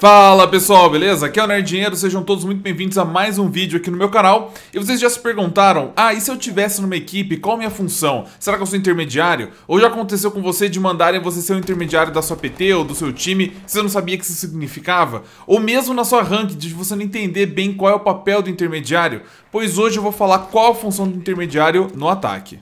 Fala pessoal, beleza? Aqui é o Nerd Dinheiro, sejam todos muito bem-vindos a mais um vídeo aqui no meu canal. E vocês já se perguntaram, ah, e se eu tivesse numa equipe, qual a minha função? Será que eu sou intermediário? Ou já aconteceu com você de mandarem você ser o um intermediário da sua PT ou do seu time, você não sabia o que isso significava? Ou mesmo na sua ranking, de você não entender bem qual é o papel do intermediário? Pois hoje eu vou falar qual a função do intermediário no ataque.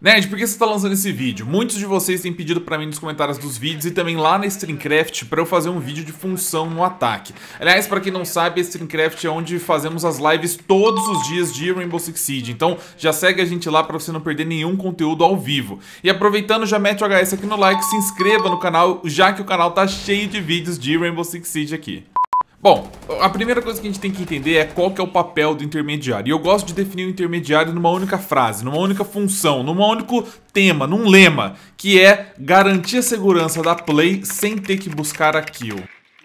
Nerd, por que você está lançando esse vídeo? Muitos de vocês têm pedido para mim nos comentários dos vídeos e também lá na Streamcraft para eu fazer um vídeo de função no ataque. Aliás, para quem não sabe, a Streamcraft é onde fazemos as lives todos os dias de Rainbow Six Siege, então já segue a gente lá para você não perder nenhum conteúdo ao vivo. E aproveitando, já mete o HS aqui no like, se inscreva no canal, já que o canal tá cheio de vídeos de Rainbow Six Siege aqui. Bom, a primeira coisa que a gente tem que entender é qual que é o papel do intermediário. E eu gosto de definir o intermediário numa única frase, numa única função, num único tema, num lema, que é garantir a segurança da play sem ter que buscar a kill.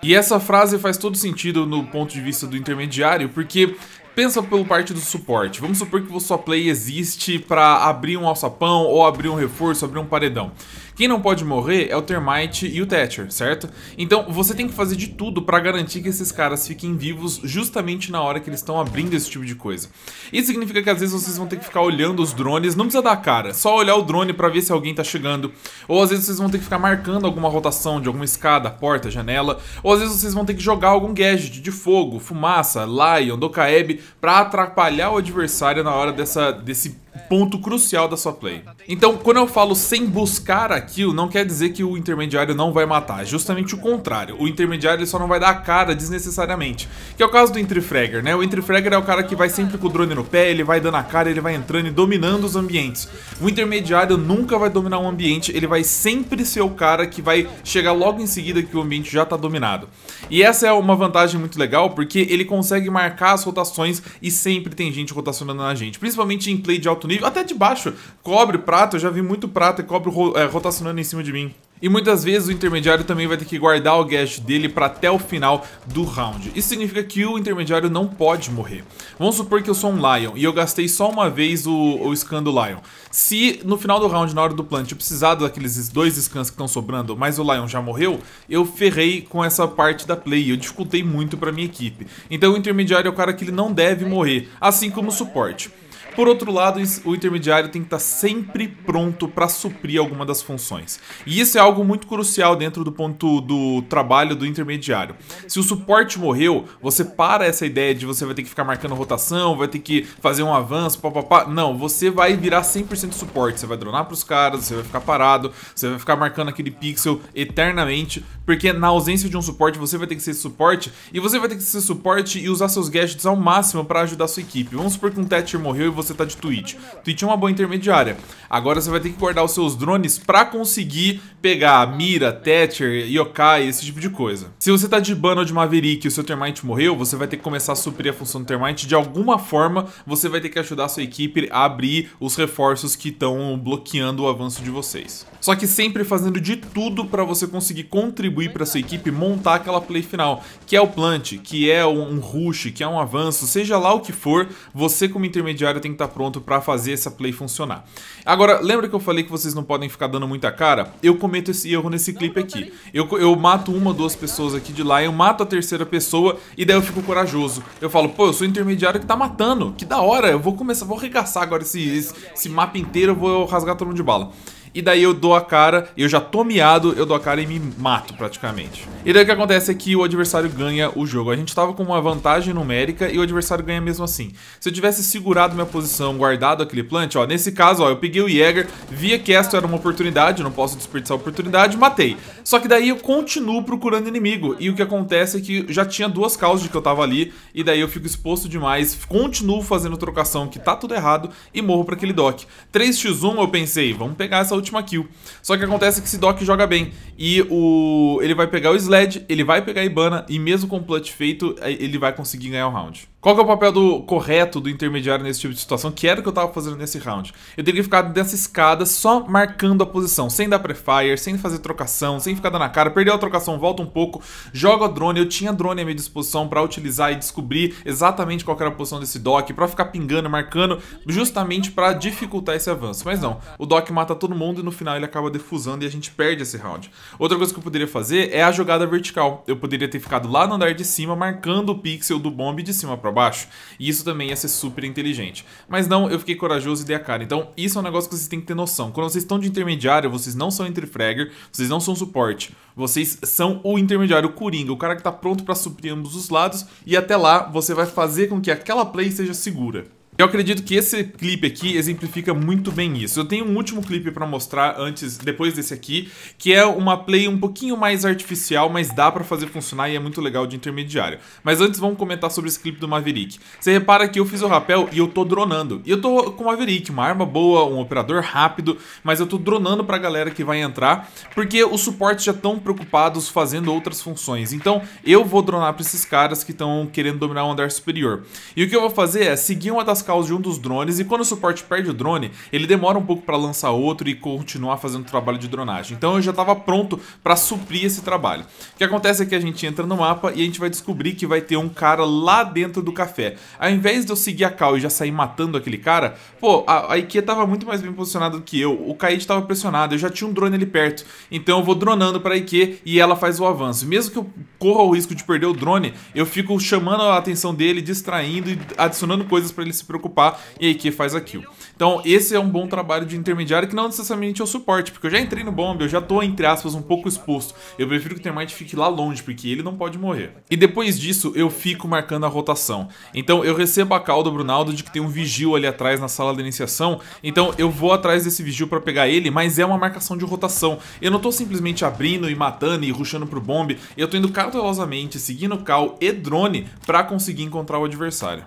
E essa frase faz todo sentido no ponto de vista do intermediário, porque pensa pelo parte do suporte. Vamos supor que sua play existe para abrir um alçapão ou abrir um reforço, abrir um paredão. Quem não pode morrer é o Termite e o Thatcher, certo? Então você tem que fazer de tudo para garantir que esses caras fiquem vivos justamente na hora que eles estão abrindo esse tipo de coisa. Isso significa que às vezes vocês vão ter que ficar olhando os drones, não precisa dar cara, só olhar o drone para ver se alguém tá chegando. Ou às vezes vocês vão ter que ficar marcando alguma rotação de alguma escada, porta, janela. Ou às vezes vocês vão ter que jogar algum gadget de fogo, fumaça, Lion, Docaeb, para atrapalhar o adversário na hora dessa, desse ponto crucial da sua play. Então, quando eu falo sem buscar a kill, não quer dizer que o intermediário não vai matar, é justamente o contrário. O intermediário ele só não vai dar a cara desnecessariamente, que é o caso do Entrefragger, né? O Entrefragger é o cara que vai sempre com o drone no pé, ele vai dando a cara, ele vai entrando e dominando os ambientes. O intermediário nunca vai dominar um ambiente, ele vai sempre ser o cara que vai chegar logo em seguida que o ambiente já está dominado. E essa é uma vantagem muito legal, porque ele consegue marcar as rotações e sempre tem gente rotacionando na gente, principalmente em play de alto alto nível, até de baixo. Cobre, prata, eu já vi muito prata e cobre é, rotacionando em cima de mim. E muitas vezes o intermediário também vai ter que guardar o gash dele para até o final do round. Isso significa que o intermediário não pode morrer. Vamos supor que eu sou um Lion e eu gastei só uma vez o, o scan do Lion. Se no final do round, na hora do plant, eu precisar daqueles dois scans que estão sobrando, mas o Lion já morreu, eu ferrei com essa parte da play. Eu dificultei muito para minha equipe. Então o intermediário é o cara que ele não deve morrer, assim como o suporte. Por outro lado, o intermediário tem que estar tá sempre pronto para suprir alguma das funções. E isso é algo muito crucial dentro do ponto do trabalho do intermediário. Se o suporte morreu, você para essa ideia de você vai ter que ficar marcando rotação, vai ter que fazer um avanço, papapá. Não, você vai virar 100% suporte. Você vai dronar para os caras, você vai ficar parado, você vai ficar marcando aquele pixel eternamente, porque na ausência de um suporte, você vai ter que ser suporte e você vai ter que ser suporte e usar seus gadgets ao máximo para ajudar a sua equipe. Vamos supor que um Thatcher morreu e você você tá de Twitch. Twitch é uma boa intermediária. Agora você vai ter que guardar os seus drones para conseguir pegar Mira, Thatcher, Yokai, esse tipo de coisa. Se você tá de ban ou de Maverick e o seu Termite morreu, você vai ter que começar a suprir a função do Termite. De alguma forma, você vai ter que ajudar a sua equipe a abrir os reforços que estão bloqueando o avanço de vocês. Só que sempre fazendo de tudo para você conseguir contribuir para sua equipe montar aquela play final, que é o plant, que é um rush, que é um avanço, seja lá o que for, você como intermediário tem que estar tá pronto para fazer essa play funcionar. Agora, lembra que eu falei que vocês não podem ficar dando muita cara? Eu cometo esse erro nesse clipe aqui. Eu, eu mato uma, duas pessoas aqui de lá, eu mato a terceira pessoa e daí eu fico corajoso. Eu falo, pô, eu sou intermediário que tá matando, que da hora, eu vou começar, vou arregaçar agora esse, esse, esse mapa inteiro, eu vou rasgar todo mundo de bala e daí eu dou a cara, eu já tô miado, eu dou a cara e me mato praticamente. E daí o que acontece é que o adversário ganha o jogo. A gente tava com uma vantagem numérica e o adversário ganha mesmo assim. Se eu tivesse segurado minha posição, guardado aquele plant, ó, nesse caso, ó, eu peguei o Jäger, via que esta era uma oportunidade, não posso desperdiçar a oportunidade, matei. Só que daí eu continuo procurando inimigo e o que acontece é que já tinha duas causas de que eu tava ali e daí eu fico exposto demais, continuo fazendo trocação que tá tudo errado e morro pra aquele dock. 3x1 eu pensei, vamos pegar essa última kill. Só que acontece que esse Doc joga bem. E o ele vai pegar o Sled, ele vai pegar a Ibana, e mesmo com o Plut feito, ele vai conseguir ganhar o round. Qual é o papel do correto do intermediário nesse tipo de situação, que era o que eu estava fazendo nesse round? Eu teria ficado dessa escada só marcando a posição, sem dar prefire, sem fazer trocação, sem ficar dando a cara, perdeu a trocação, volta um pouco, joga o drone, eu tinha drone à minha disposição para utilizar e descobrir exatamente qual era a posição desse dock, para ficar pingando, marcando, justamente para dificultar esse avanço. Mas não, o dock mata todo mundo e no final ele acaba defusando e a gente perde esse round. Outra coisa que eu poderia fazer é a jogada vertical. Eu poderia ter ficado lá no andar de cima, marcando o pixel do bomb de cima para baixo. E isso também ia ser super inteligente. Mas não, eu fiquei corajoso e dei a cara. Então, isso é um negócio que vocês têm que ter noção. Quando vocês estão de intermediário, vocês não são entre fragger, vocês não são suporte. Vocês são o intermediário, o coringa, o cara que está pronto para suprir ambos os lados. E até lá, você vai fazer com que aquela play seja segura. Eu acredito que esse clipe aqui exemplifica muito bem isso. Eu tenho um último clipe para mostrar antes, depois desse aqui, que é uma play um pouquinho mais artificial, mas dá para fazer funcionar e é muito legal de intermediário. Mas antes vamos comentar sobre esse clipe do Maverick. Você repara que eu fiz o rapel e eu tô dronando. E eu tô com o Maverick, uma arma boa, um operador rápido, mas eu tô dronando pra galera que vai entrar, porque os suportes já estão preocupados fazendo outras funções. Então eu vou dronar pra esses caras que estão querendo dominar o um andar superior. E o que eu vou fazer é seguir uma das caos de um dos drones e quando o suporte perde o drone, ele demora um pouco para lançar outro e continuar fazendo trabalho de dronagem. Então eu já estava pronto para suprir esse trabalho. O que acontece é que a gente entra no mapa e a gente vai descobrir que vai ter um cara lá dentro do café. Ao invés de eu seguir a cal e já sair matando aquele cara, pô, a, a Ikea estava muito mais bem posicionada do que eu, o Kaid estava pressionado, eu já tinha um drone ali perto. Então eu vou dronando para a Ikea e ela faz o avanço. Mesmo que eu corra o risco de perder o drone, eu fico chamando a atenção dele, distraindo e adicionando coisas para ele se preocupar e a que faz aquilo. Então, esse é um bom trabalho de intermediário que não necessariamente é o suporte, porque eu já entrei no bomb, eu já tô, entre aspas, um pouco exposto. Eu prefiro que o Termite fique lá longe, porque ele não pode morrer. E depois disso, eu fico marcando a rotação. Então, eu recebo a calda Brunaldo de que tem um vigil ali atrás na sala da iniciação, então eu vou atrás desse vigil para pegar ele, mas é uma marcação de rotação. Eu não tô simplesmente abrindo e matando e ruxando pro bomb, eu tô indo cautelosamente, seguindo cal e drone para conseguir encontrar o adversário.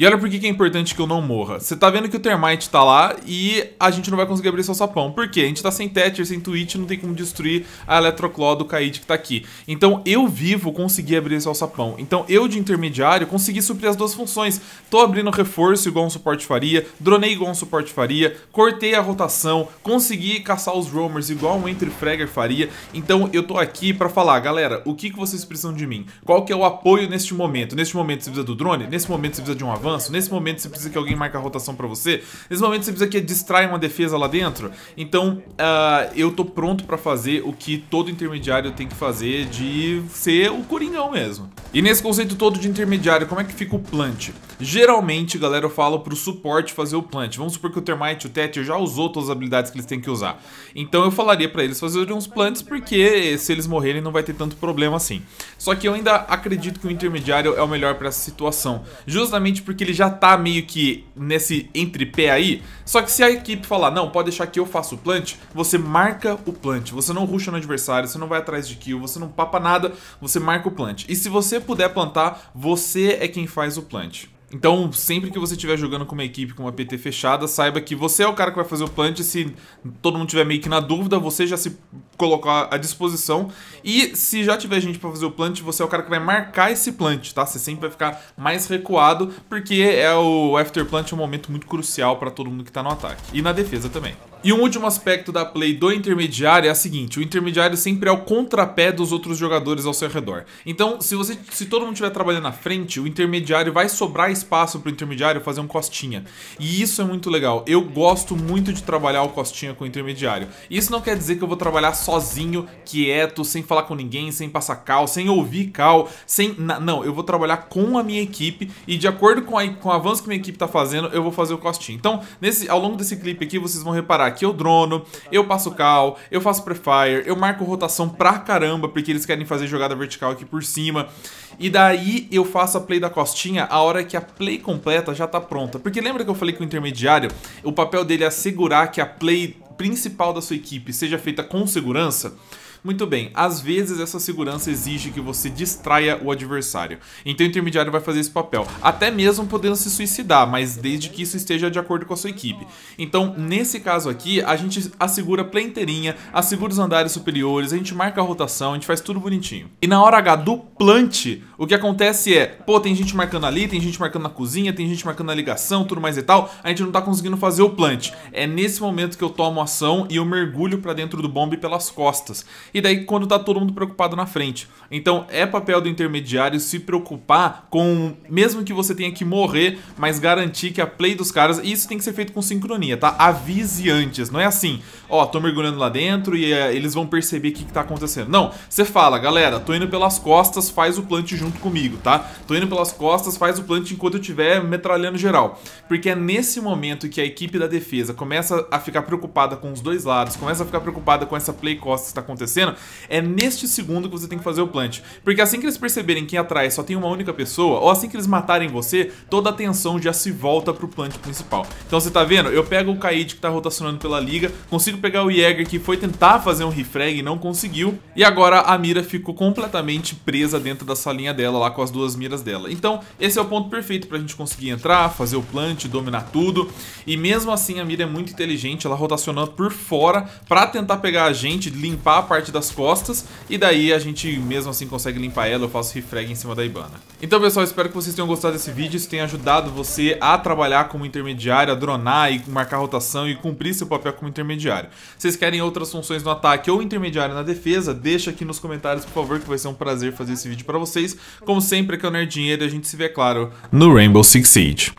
E olha por que, é importante que eu não morra. Você tá vendo que o Termite tá lá e a gente não vai conseguir abrir seu sapão. Por quê? A gente tá sem Tether, sem Twitch, não tem como destruir a Electroclaw do Kaid que tá aqui. Então eu vivo consegui abrir seu sapão. Então eu de intermediário consegui suprir as duas funções. Tô abrindo reforço igual um suporte faria, dronei igual um suporte faria, cortei a rotação, consegui caçar os roamers igual um entry fragger faria. Então eu tô aqui para falar, galera, o que, que vocês precisam de mim? Qual que é o apoio neste momento? Neste momento você precisa do drone? Nesse momento você precisa de um avanço? avanço. Nesse momento você precisa que alguém marque a rotação para você. Nesse momento você precisa que distraia uma defesa lá dentro. Então uh, eu tô pronto para fazer o que todo intermediário tem que fazer de ser o Coringão mesmo. E nesse conceito todo de intermediário, como é que fica o plant? Geralmente, galera, eu falo pro suporte fazer o plant. Vamos supor que o Termite e o tether já usou todas as habilidades que eles têm que usar. Então eu falaria para eles fazerem uns plants, porque se eles morrerem não vai ter tanto problema assim. Só que eu ainda acredito que o intermediário é o melhor para essa situação. Justamente porque ele já tá meio que nesse entrepé aí. Só que se a equipe falar, não, pode deixar que eu faça o plant, você marca o plant. Você não ruxa no adversário, você não vai atrás de kill, você não papa nada, você marca o plant. E se você você puder plantar, você é quem faz o plant. Então, sempre que você estiver jogando com uma equipe com uma PT fechada, saiba que você é o cara que vai fazer o plant. Se todo mundo tiver meio que na dúvida, você já se colocar à disposição. E se já tiver gente para fazer o plant, você é o cara que vai marcar esse plant, tá? Você sempre vai ficar mais recuado, porque é o after plant é um momento muito crucial para todo mundo que tá no ataque e na defesa também. E um último aspecto da play do intermediário é a seguinte: o intermediário sempre é o contrapé dos outros jogadores ao seu redor. Então, se você, se todo mundo estiver trabalhando na frente, o intermediário vai sobrar espaço para o intermediário fazer um costinha. E isso é muito legal. Eu gosto muito de trabalhar o costinha com o intermediário. Isso não quer dizer que eu vou trabalhar sozinho, quieto, sem falar com ninguém, sem passar cal, sem ouvir cal, sem não, eu vou trabalhar com a minha equipe e de acordo com, a, com o avanço que minha equipe está fazendo, eu vou fazer o costinha. Então, nesse ao longo desse clipe aqui, vocês vão reparar aqui eu drono, eu passo cal, eu faço prefire, eu marco rotação pra caramba, porque eles querem fazer jogada vertical aqui por cima. E daí eu faço a play da costinha a hora que a play completa já tá pronta. Porque lembra que eu falei que o intermediário, o papel dele é assegurar que a play principal da sua equipe seja feita com segurança? Muito bem, às vezes essa segurança exige que você distraia o adversário. Então o intermediário vai fazer esse papel, até mesmo podendo se suicidar, mas desde que isso esteja de acordo com a sua equipe. Então, nesse caso aqui, a gente assegura a play inteirinha, assegura os andares superiores, a gente marca a rotação, a gente faz tudo bonitinho. E na hora H do plant, o que acontece é, pô, tem gente marcando ali, tem gente marcando na cozinha, tem gente marcando na ligação, tudo mais e tal, a gente não tá conseguindo fazer o plant. É nesse momento que eu tomo ação e eu mergulho para dentro do bombe pelas costas e daí quando tá todo mundo preocupado na frente. Então é papel do intermediário se preocupar com, mesmo que você tenha que morrer, mas garantir que a play dos caras, e isso tem que ser feito com sincronia, tá? Avise antes, não é assim, ó, tô mergulhando lá dentro e é, eles vão perceber o que, que tá acontecendo. Não, você fala, galera, tô indo pelas costas, faz o plant junto comigo, tá? Tô indo pelas costas, faz o plant enquanto eu tiver metralhando geral. Porque é nesse momento que a equipe da defesa começa a ficar preocupada com os dois lados, começa a ficar preocupada com essa play costas que está acontecendo, acontecendo, é neste segundo que você tem que fazer o plant. Porque assim que eles perceberem que atrás só tem uma única pessoa, ou assim que eles matarem você, toda a atenção já se volta pro plant principal. Então você tá vendo? Eu pego o Kaid que tá rotacionando pela liga, consigo pegar o Jäger que foi tentar fazer um refrag e não conseguiu, e agora a mira ficou completamente presa dentro da salinha dela, lá com as duas miras dela. Então esse é o ponto perfeito pra gente conseguir entrar, fazer o plant, dominar tudo, e mesmo assim a mira é muito inteligente, ela rotacionando por fora pra tentar pegar a gente, limpar a parte parte das costas, e daí a gente mesmo assim consegue limpar ela, eu faço refrag em cima da Ibana. Então pessoal, espero que vocês tenham gostado desse vídeo, isso tenha ajudado você a trabalhar como intermediário, a dronar e marcar rotação e cumprir seu papel como intermediário. Se vocês querem outras funções no ataque ou intermediário na defesa, deixa aqui nos comentários, por favor, que vai ser um prazer fazer esse vídeo pra vocês. Como sempre, aqui é o Nerd Dinheiro e a gente se vê, claro, no Rainbow Six Siege.